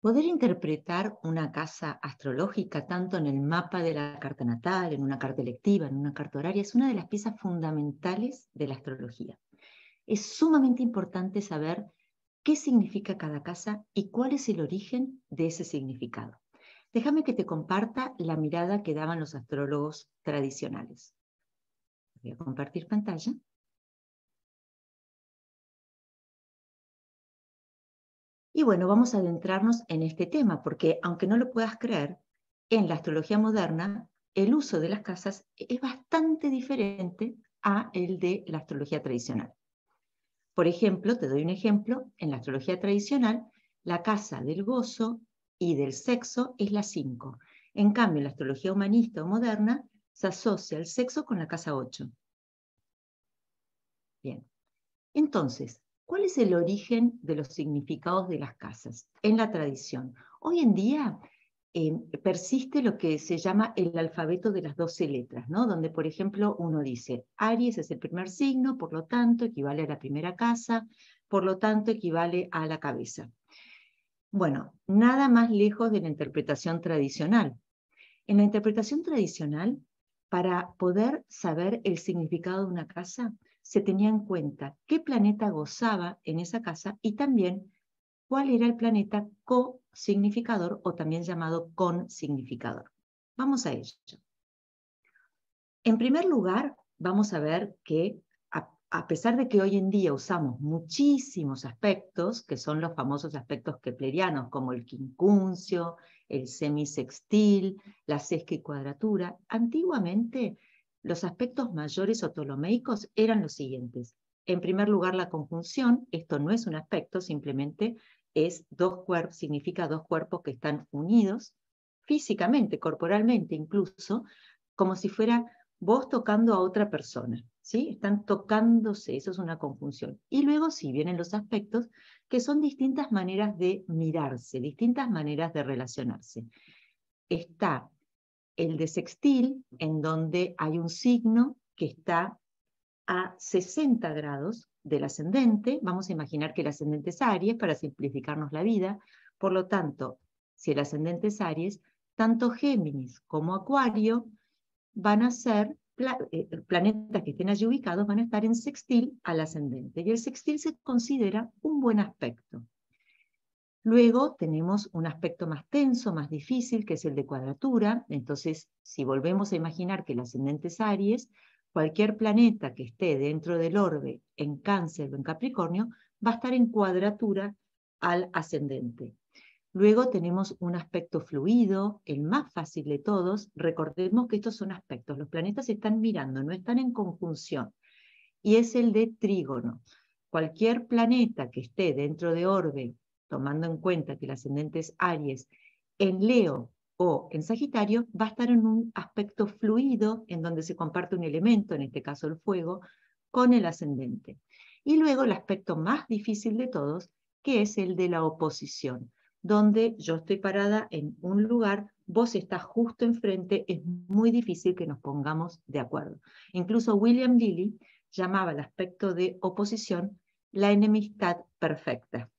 Poder interpretar una casa astrológica tanto en el mapa de la carta natal, en una carta electiva, en una carta horaria, es una de las piezas fundamentales de la astrología. Es sumamente importante saber qué significa cada casa y cuál es el origen de ese significado. Déjame que te comparta la mirada que daban los astrólogos tradicionales. Voy a compartir pantalla. Y bueno, vamos a adentrarnos en este tema, porque aunque no lo puedas creer, en la astrología moderna el uso de las casas e-, es bastante diferente a el de la astrología tradicional. Por ejemplo, te doy un ejemplo, en la astrología tradicional, la casa del gozo y del sexo es la 5. En cambio, en la astrología humanista o moderna se asocia el sexo con la casa 8. Bien. Entonces, ¿Cuál es el origen de los significados de las casas en la tradición? Hoy en día eh, persiste lo que se llama el alfabeto de las 12 letras, ¿no? donde, por ejemplo, uno dice, Aries es el primer signo, por lo tanto, equivale a la primera casa, por lo tanto, equivale a la cabeza. Bueno, nada más lejos de la interpretación tradicional. En la interpretación tradicional, para poder saber el significado de una casa, se tenía en cuenta qué planeta gozaba en esa casa y también cuál era el planeta co-significador o también llamado consignificador. Vamos a ello. En primer lugar, vamos a ver que a, pesar de que hoy en día usamos muchísimos aspectos, que son los famosos aspectos keplerianos, como el quincuncio, el semisextil, la sesquicuadratura, antiguamente los aspectos mayores o ptolomeicos eran los siguientes. En primer lugar, la conjunción. Esto no es un aspecto, simplemente es dos cuerpos, significa dos cuerpos que están unidos físicamente, corporalmente incluso, como si fuera vos tocando a otra persona. ¿sí? Están tocándose, eso es una conjunción. Y luego sí vienen los aspectos, que son distintas maneras de mirarse, distintas maneras de relacionarse. Está el de sextil, en donde hay un signo que está a 60 grados del ascendente. Vamos a imaginar que el ascendente es Aries para simplificarnos la vida. Por lo tanto, si el ascendente es Aries, tanto Géminis como Acuario van a ser eh, planetas que estén allí ubicados van a estar en sextil al ascendente. Y el sextil se considera un buen aspecto. Luego tenemos un aspecto más tenso, más difícil, que es el de cuadratura. Entonces, si volvemos a imaginar que el ascendente es Aries, cualquier planeta que esté dentro del orbe, en cáncer o en Capricornio, va a estar en cuadratura al ascendente. Luego tenemos un aspecto fluido, el más fácil de todos. Recordemos que estos son aspectos, los planetas están mirando, no están en conjunción, y es el de trígono. Cualquier planeta que esté dentro de orbe tomando en cuenta que el ascendente es Aries, en Leo o en Sagitario, va a estar en un aspecto fluido en donde se comparte un elemento, en este caso el fuego, con el ascendente. Y luego el aspecto más difícil de todos, que es el de la oposición, donde yo estoy parada en un lugar, vos estás justo enfrente, es muy difícil que nos pongamos de acuerdo. Incluso William Lilly llamaba el aspecto de oposición la enemistad perfecta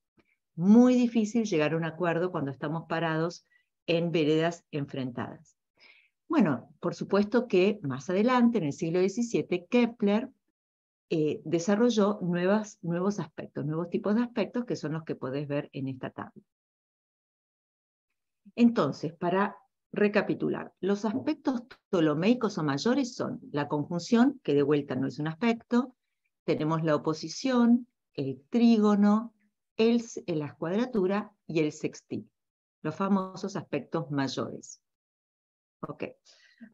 muy difícil llegar a un acuerdo cuando estamos parados en veredas enfrentadas. Bueno, por supuesto que más adelante, en el siglo XVII, Kepler eh, desarrolló nuevas, nuevos aspectos, nuevos tipos de aspectos que son los que podés ver en esta tabla. Entonces, para recapitular, los aspectos ptolomeicos o mayores son la conjunción, que de vuelta no es un aspecto, tenemos la oposición, el trígono, el, la cuadratura y el sextil, los famosos aspectos mayores. Okay.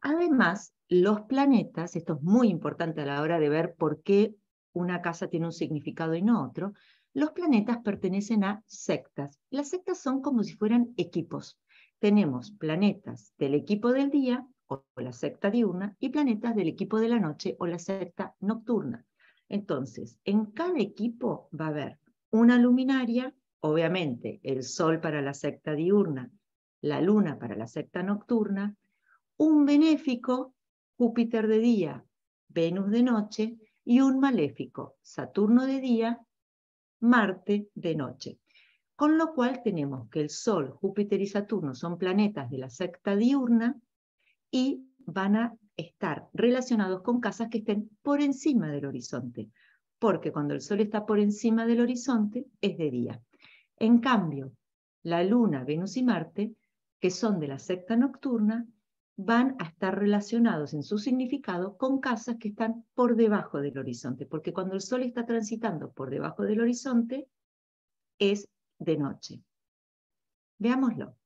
Además, los planetas, esto es muy importante a la hora de ver por qué una casa tiene un significado y no otro, los planetas pertenecen a sectas. Las sectas son como si fueran equipos. Tenemos planetas del equipo del día o la secta diurna y planetas del equipo de la noche o la secta nocturna. Entonces, en cada equipo va a haber una luminaria, obviamente, el sol para la secta diurna, la luna para la secta nocturna, un benéfico, Júpiter de día, Venus de noche, y un maléfico, Saturno de día, Marte de noche. Con lo cual tenemos que el Sol, Júpiter y Saturno son planetas de la secta diurna y van a estar relacionados con casas que estén por encima del horizonte porque cuando el Sol está por encima del horizonte es de día. En cambio, la Luna, Venus y Marte, que son de la secta nocturna, van a estar relacionados en su significado con casas que están por debajo del horizonte, porque cuando el Sol está transitando por debajo del horizonte es de noche. Veámoslo.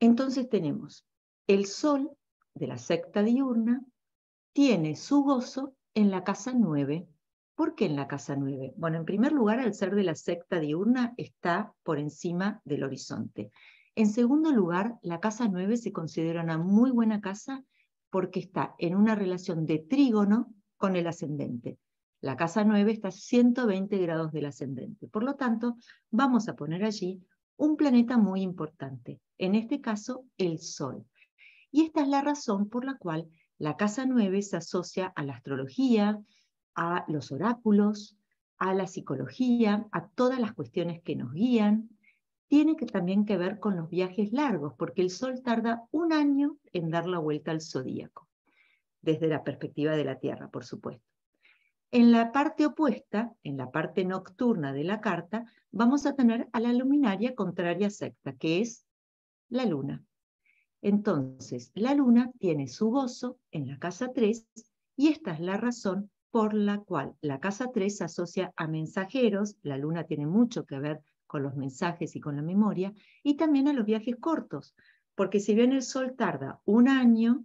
Entonces tenemos el Sol de la secta diurna, tiene su gozo en la casa 9. ¿Por qué en la casa 9? Bueno, en primer lugar, al ser de la secta diurna, está por encima del horizonte. En segundo lugar, la casa 9 se considera una muy buena casa porque está en una relación de trígono con el ascendente. La casa 9 está a 120 grados del ascendente. Por lo tanto, vamos a poner allí un planeta muy importante, en este caso el Sol. Y esta es la razón por la cual la casa 9 se asocia a la astrología, a los oráculos, a la psicología, a todas las cuestiones que nos guían. Tiene que también que ver con los viajes largos, porque el Sol tarda un año en dar la vuelta al zodíaco, desde la perspectiva de la Tierra, por supuesto. En la parte opuesta, en la parte nocturna de la carta, vamos a tener a la luminaria contraria secta, que es la Luna. Entonces, la luna tiene su gozo en la casa 3 y esta es la razón por la cual la casa 3 se asocia a mensajeros, la luna tiene mucho que ver con los mensajes y con la memoria, y también a los viajes cortos, porque si bien el Sol tarda un año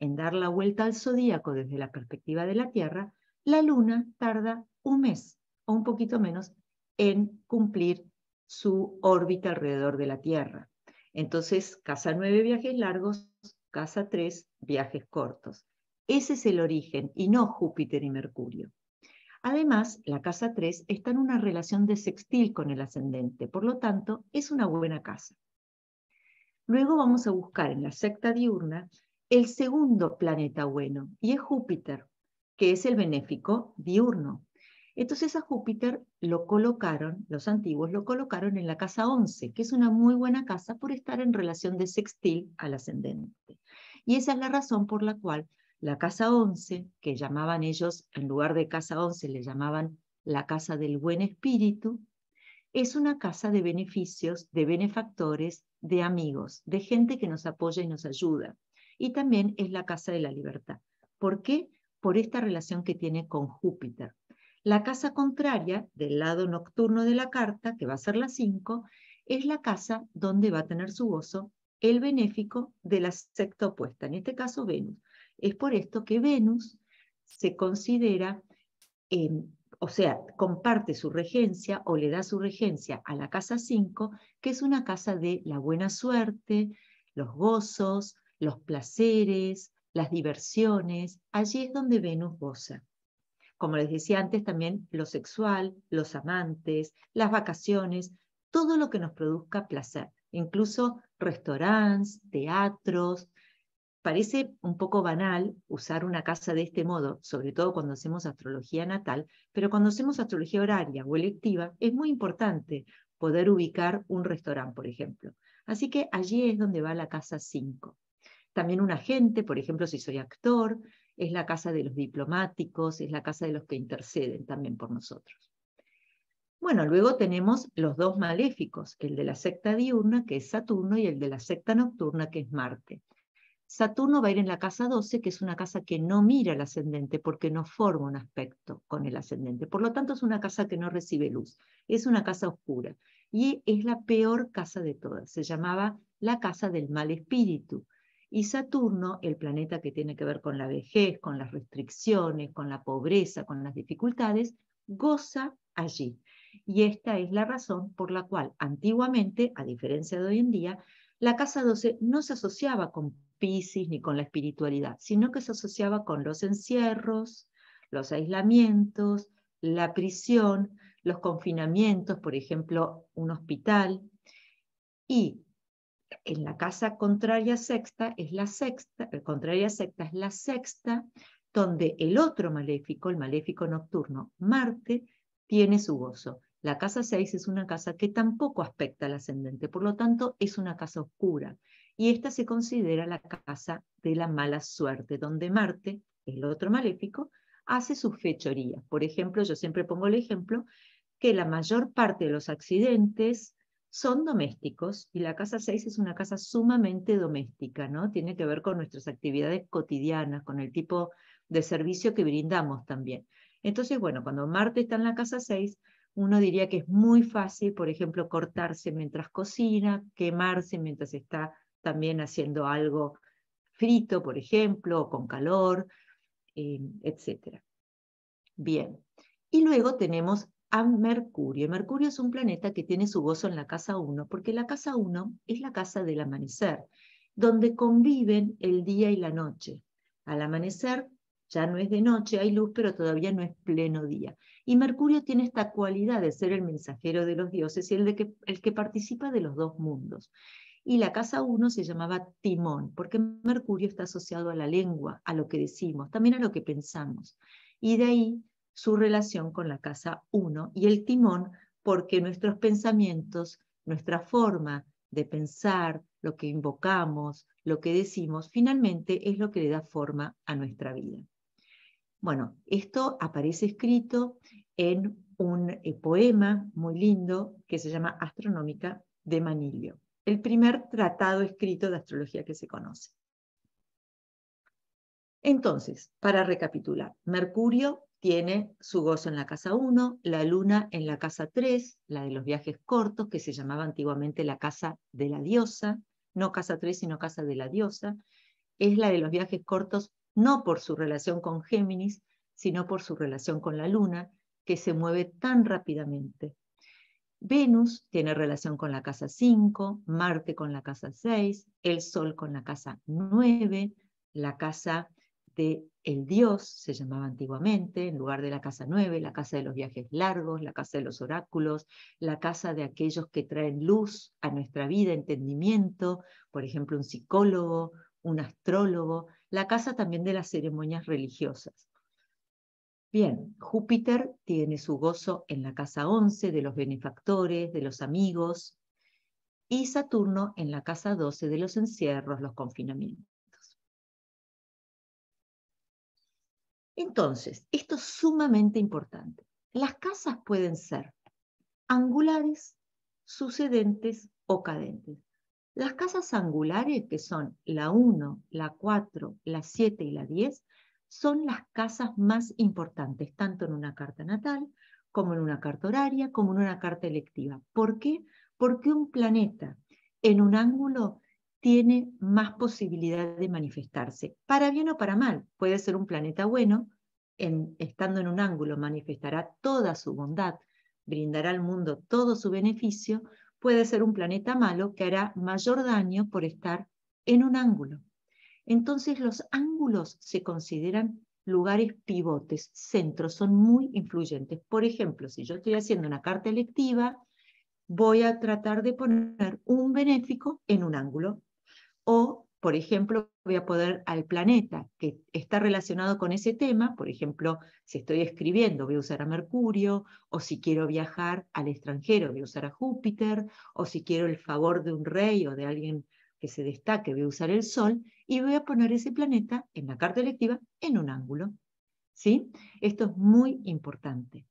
en dar la vuelta al zodíaco desde la perspectiva de la Tierra, la luna tarda un mes o un poquito menos en cumplir su órbita alrededor de la Tierra. Entonces, casa nueve viajes largos, casa 3 viajes cortos. Ese es el origen y no Júpiter y Mercurio. Además, la casa 3 está en una relación de sextil con el ascendente, por lo tanto, es una buena casa. Luego vamos a buscar en la secta diurna el segundo planeta bueno, y es Júpiter, que es el benéfico diurno. Entonces a Júpiter lo colocaron, los antiguos lo colocaron en la casa 11, que es una muy buena casa por estar en relación de sextil al ascendente. Y esa es la razón por la cual la casa 11, que llamaban ellos, en lugar de casa 11, le llamaban la casa del buen espíritu, es una casa de beneficios, de benefactores, de amigos, de gente que nos apoya y nos ayuda. Y también es la casa de la libertad. ¿Por qué? Por esta relación que tiene con Júpiter. La casa contraria, del lado nocturno de la carta, que va a ser la 5, es la casa donde va a tener su gozo el benéfico de la secta opuesta, en este caso Venus. Es por esto que Venus se considera, em, o sea, comparte su regencia o le da su regencia a la casa 5, que es una casa de la buena suerte, los gozos, los placeres, las diversiones. Allí es donde Venus goza como les decía antes, también lo sexual, los amantes, las vacaciones, todo lo que nos produzca placer, incluso restaurantes, teatros. Parece un poco banal usar una casa de este modo, sobre todo cuando hacemos astrología natal, pero cuando hacemos astrología horaria o electiva es muy importante poder ubicar un restaurante, por ejemplo. Así que allí es donde va la casa 5 también un agente, por ejemplo, si soy actor, es la casa de los diplomáticos, es la casa de los que interceden también por nosotros. Bueno, luego tenemos los dos maléficos, el de la secta diurna, que es Saturno, y el de la secta nocturna, que es Marte. Saturno va a ir en la casa 12, que es una casa que no mira al ascendente porque no forma un aspecto con el ascendente. Por lo tanto, es una casa que no recibe luz, es una casa oscura y es la peor casa de todas. Se llamaba la casa del mal espíritu, y Saturno, el planeta que tiene que ver con la vejez, con las restricciones, con la pobreza, con las dificultades, goza allí. Y esta es la razón por la cual antiguamente, a diferencia de hoy en día, la casa 12 no se asociaba con Pisces ni con la espiritualidad, sino que se asociaba con los encierros, los aislamientos, la prisión, los confinamientos, por ejemplo, un hospital. Y en la casa contraria sexta es la sexta, eh, contraria sexta es la sexta, donde el otro maléfico, el maléfico nocturno, Marte, tiene su gozo. La casa 6 es una casa que tampoco aspecta al ascendente, por lo tanto es una casa oscura. Y esta se considera la casa de la mala suerte, donde Marte, el otro maléfico, hace sus fechorías. Por ejemplo, yo siempre pongo el ejemplo que la mayor parte de los accidentes son domésticos y la casa 6 es una casa sumamente doméstica, ¿no? Tiene que ver con nuestras actividades cotidianas, con el tipo de servicio que brindamos también. Entonces, bueno, cuando Marte está en la casa 6, uno diría que es muy fácil, por ejemplo, cortarse mientras cocina, quemarse mientras está también haciendo algo frito, por ejemplo, o con calor, eh, etc. Bien. Y luego tenemos a Mercurio. Mercurio es un planeta que tiene su gozo en la casa 1, porque la casa 1 es la casa del amanecer, donde conviven el día y la noche. Al amanecer ya no es de noche, hay luz, pero todavía no es pleno día. Y Mercurio tiene esta cualidad de ser el mensajero de los dioses y el, de que, el que participa de los dos mundos. Y la casa 1 se llamaba timón, porque Mercurio está asociado a la lengua, a lo que decimos, también a lo que pensamos. Y de ahí su relación con la casa 1 y el timón porque nuestros pensamientos, nuestra forma de pensar, lo que invocamos, lo que decimos, finalmente es lo que le da forma a nuestra vida. Bueno, esto aparece escrito en un eh, poema muy lindo que se llama Astronómica de Manilio, el primer tratado escrito de astrología que se conoce. Entonces, para recapitular, Mercurio tiene su gozo en la casa 1, la luna en la casa 3, la de los viajes cortos, que se llamaba antiguamente la casa de la diosa, no casa 3, sino casa de la diosa, es la de los viajes cortos no por su relación con Géminis, sino por su relación con la luna, que se mueve tan rápidamente. Venus tiene relación con la casa 5, Marte con la casa 6, el Sol con la casa 9, la casa el dios se llamaba antiguamente, en lugar de la casa 9, la casa de los viajes largos, la casa de los oráculos, la casa de aquellos que traen luz a nuestra vida, entendimiento, por ejemplo, un psicólogo, un astrólogo, la casa también de las ceremonias religiosas. Bien, Júpiter tiene su gozo en la casa 11 de los benefactores, de los amigos, y Saturno en la casa 12 de los encierros, los confinamientos. Entonces, esto es sumamente importante. Las casas pueden ser angulares, sucedentes o cadentes. Las casas angulares, que son la 1, la 4, la 7 y la 10, son las casas más importantes, tanto en una carta natal, como en una carta horaria, como en una carta electiva. ¿Por qué? Porque un planeta en un ángulo tiene más posibilidad de manifestarse, para bien o para mal. Puede ser un planeta bueno, en, estando en un ángulo manifestará toda su bondad, brindará al mundo todo su beneficio, puede ser un planeta malo que hará mayor daño por estar en un ángulo. Entonces los ángulos se consideran lugares pivotes, centros, son muy influyentes. Por ejemplo, si yo estoy haciendo una carta electiva, voy a tratar de poner un benéfico en un ángulo o, por ejemplo, voy a poder al planeta que está relacionado con ese tema, por ejemplo, si estoy escribiendo voy a usar a Mercurio, o si quiero viajar al extranjero voy a usar a Júpiter, o si quiero el favor de un rey o de alguien que se destaque voy a usar el Sol, y voy a poner ese planeta en la carta electiva en un ángulo. ¿Sí? Esto es muy importante.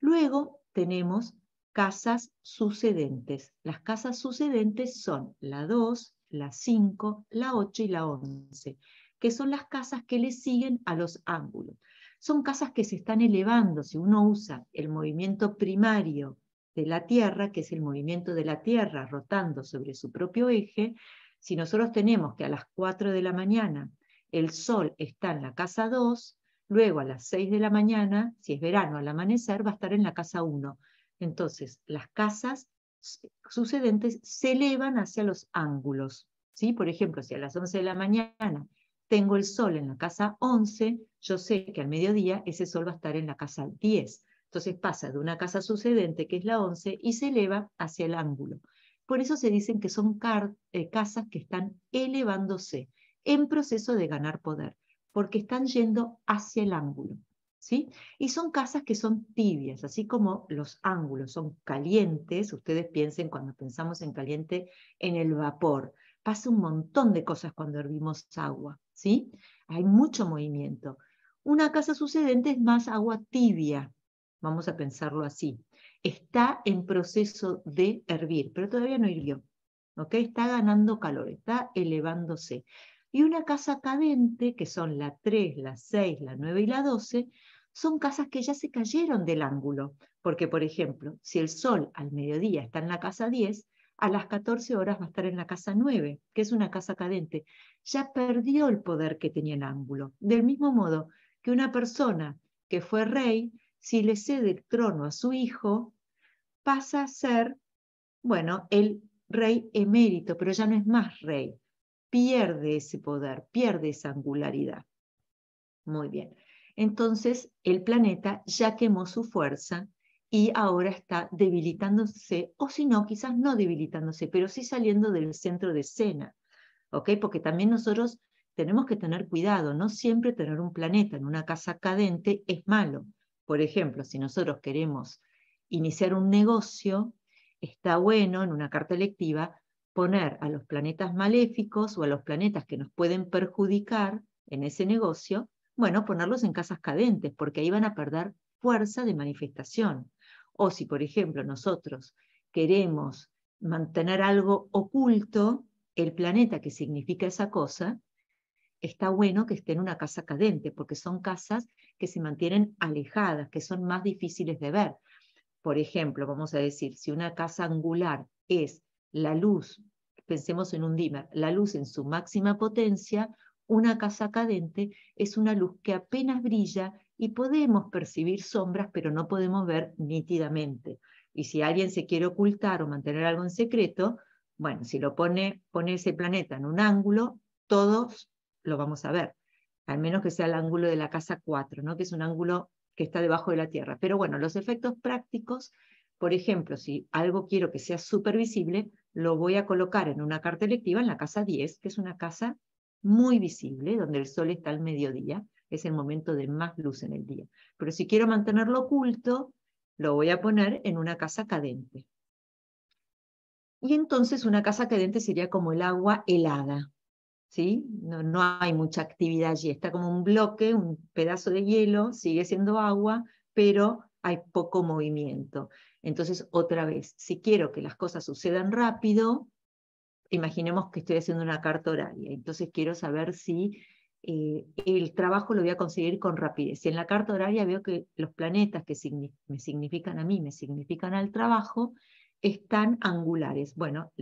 Luego tenemos casas sucedentes. Las casas sucedentes son la 2, la 5, la 8 y la 11, que son las casas que le siguen a los ángulos. Son casas que se están elevando, si uno usa el movimiento primario de la Tierra, que es el movimiento de la Tierra rotando sobre su propio eje, si nosotros tenemos que a las 4 de la mañana el Sol está en la casa 2, luego a las 6 de la mañana, si es verano al amanecer, va a estar en la casa 1. Entonces, las casas sucedentes se elevan hacia los ángulos. ¿sí? Por ejemplo, si a las 11 de la mañana tengo el sol en la casa 11, yo sé que al mediodía ese sol va a estar en la casa 10. Entonces pasa de una casa sucedente, que es la 11, y se eleva hacia el ángulo. Por eso se dicen que son eh, casas que están elevándose en proceso de ganar poder, porque están yendo hacia el ángulo. Y son casas que son tibias, así como los ángulos son calientes, ustedes piensen cuando pensamos en caliente, en el vapor. Pasa un montón de cosas cuando hervimos agua, ¿sí? Hay mucho movimiento. Una casa sucedente es más agua tibia, vamos a pensarlo así. Está en proceso de hervir, pero todavía no hirvió. Está ganando calor, está elevándose. Y una casa cadente, que son la 3, la 6, la 9 y la 12, son casas que ya se cayeron del ángulo, porque por ejemplo, si el sol al mediodía está en la casa 10, a las 14 horas va a estar en la casa 9, que es una casa cadente. Ya perdió el poder que tenía el ángulo. Del mismo modo que una persona que fue rey, si le cede el trono a su hijo, pasa a ser, bueno, el rey emérito, pero ya no es más rey. Pierde ese poder, pierde esa angularidad. Muy bien entonces el planeta ya quemó su fuerza y ahora está debilitándose, o si no, quizás no debilitándose, pero sí saliendo del centro de escena, Porque también nosotros tenemos que tener cuidado, no siempre tener un planeta en una casa cadente es malo. Por ejemplo, si nosotros queremos iniciar un negocio, está bueno en una carta electiva poner a los planetas maléficos o a los planetas que nos pueden perjudicar en ese negocio bueno, ponerlos en casas cadentes, porque ahí van a perder fuerza de manifestación. O si, por ejemplo, nosotros queremos mantener algo oculto, el planeta que significa esa cosa, está bueno que esté en una casa cadente, porque son casas que se mantienen alejadas, que son más difíciles de ver. Por ejemplo, vamos a decir, si una casa angular es la luz, pensemos en un dimmer, la luz en su máxima potencia, una casa cadente es una luz que apenas brilla y podemos percibir sombras, pero no podemos ver nítidamente. Y si alguien se quiere ocultar o mantener algo en secreto, bueno, si lo pone, pone ese planeta en un ángulo, todos lo vamos a ver, al menos que sea el ángulo de la casa 4, ¿no? que es un ángulo que está debajo de la Tierra. Pero bueno, los efectos prácticos, por ejemplo, si algo quiero que sea supervisible, lo voy a colocar en una carta electiva en la casa 10, que es una casa muy visible, donde el sol está al mediodía, es el momento de más luz en el día. Pero si quiero mantenerlo oculto, lo voy a poner en una casa cadente. Y entonces una casa cadente sería como el agua helada, ¿sí? No, no hay mucha actividad allí, está como un bloque, un pedazo de hielo, sigue siendo agua, pero hay poco movimiento. Entonces, otra vez, si quiero que las cosas sucedan rápido, imaginemos que estoy haciendo una carta horaria, entonces quiero saber si eh, el trabajo lo voy a conseguir con rapidez. Si en la carta horaria veo que los planetas que me significan a mí, me significan al trabajo, están angulares. Bueno,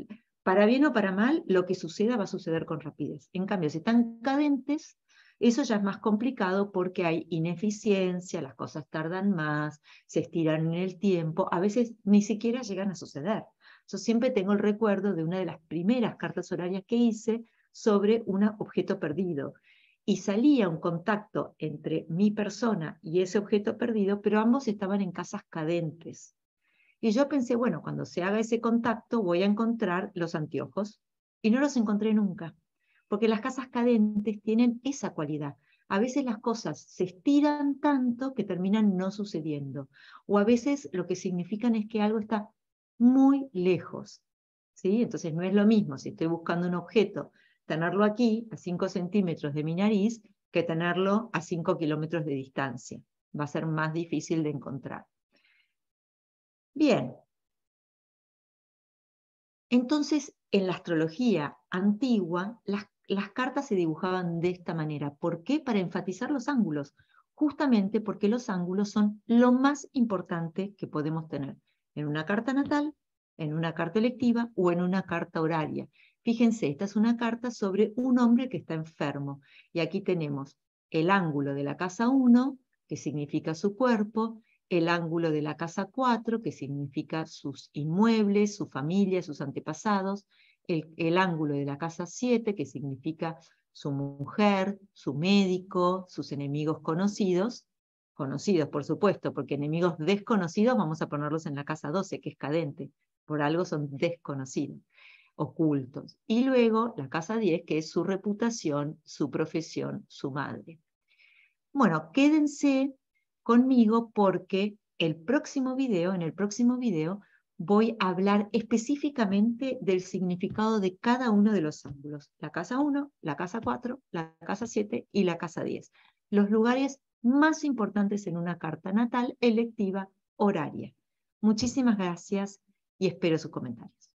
para bien o para mal, lo que suceda va a suceder con rapidez. En cambio, si están cadentes, eso ya es más complicado porque hay ineficiencia, las cosas tardan más, se estiran en el tiempo, a veces ni siquiera llegan a suceder. Yo siempre tengo el recuerdo de una de las primeras cartas horarias que hice sobre un objeto perdido. Y salía un contacto entre mi persona y ese objeto perdido, pero ambos estaban en casas cadentes. Y yo pensé, bueno, cuando se haga ese contacto voy a encontrar los anteojos. Y no los encontré nunca, porque las casas cadentes tienen esa cualidad. A veces las cosas se estiran tanto que terminan no sucediendo. O a veces lo que significan es que algo está muy lejos. Entonces no es lo mismo si estoy buscando un objeto, tenerlo aquí a 5 centímetros de mi nariz que tenerlo a 5 kilómetros de distancia. Va a ser más difícil de encontrar. Bien. Entonces, en la astrología antigua, las, las cartas se dibujaban de esta manera. ¿Por qué? Para enfatizar los ángulos justamente porque los ángulos son lo más importante que podemos tener en una carta natal, en una carta electiva o en una carta horaria. Fíjense, esta es una carta sobre un hombre que está enfermo. Y aquí tenemos el ángulo de la casa 1, que significa su cuerpo, el ángulo de la casa 4, que significa sus inmuebles, su familia, sus antepasados, el, el ángulo de la casa 7, que significa su mujer, su médico, sus enemigos conocidos, conocidos, por supuesto, porque enemigos desconocidos vamos a ponerlos en la casa 12, que es cadente, por algo son desconocidos, ocultos. Y luego la casa 10, que es su reputación, su profesión, su madre. Bueno, quédense conmigo porque el próximo video, en el próximo video, voy a hablar específicamente del significado de cada uno de los ángulos, la casa 1, la casa 4, la casa 7 y la casa 10. Los lugares más importantes en una carta natal electiva horaria. Muchísimas gracias y espero sus comentarios.